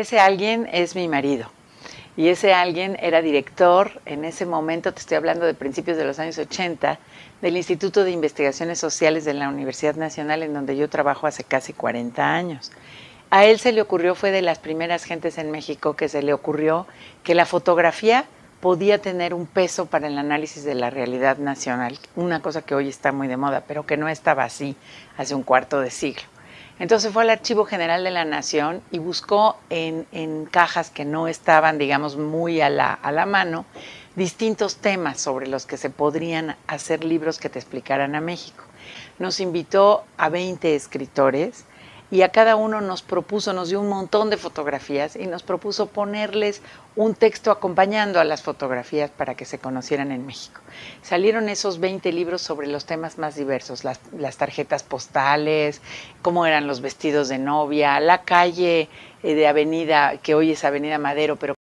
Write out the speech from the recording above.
Ese alguien es mi marido. Y ese alguien era director, en ese momento, te estoy hablando de principios de los años 80, del Instituto de Investigaciones Sociales de la Universidad Nacional, en donde yo trabajo hace casi 40 años. A él se le ocurrió, fue de las primeras gentes en México que se le ocurrió que la fotografía podía tener un peso para el análisis de la realidad nacional, una cosa que hoy está muy de moda, pero que no estaba así hace un cuarto de siglo. Entonces fue al Archivo General de la Nación y buscó en, cajas que no estaban, digamos, muy a la, a la mano, distintos temas sobre los que se podrían hacer libros que te explicaran a México. Nos invitó a 20 escritores y a cada uno nos propuso, nos dio un montón de fotografías y nos propuso ponerles un texto acompañando a las fotografías para que se conocieran en México. Salieron esos 20 libros sobre los temas más diversos, las, las tarjetas postales, cómo eran los vestidos de novia, la calle eh, de avenida, que hoy es Avenida Madero, pero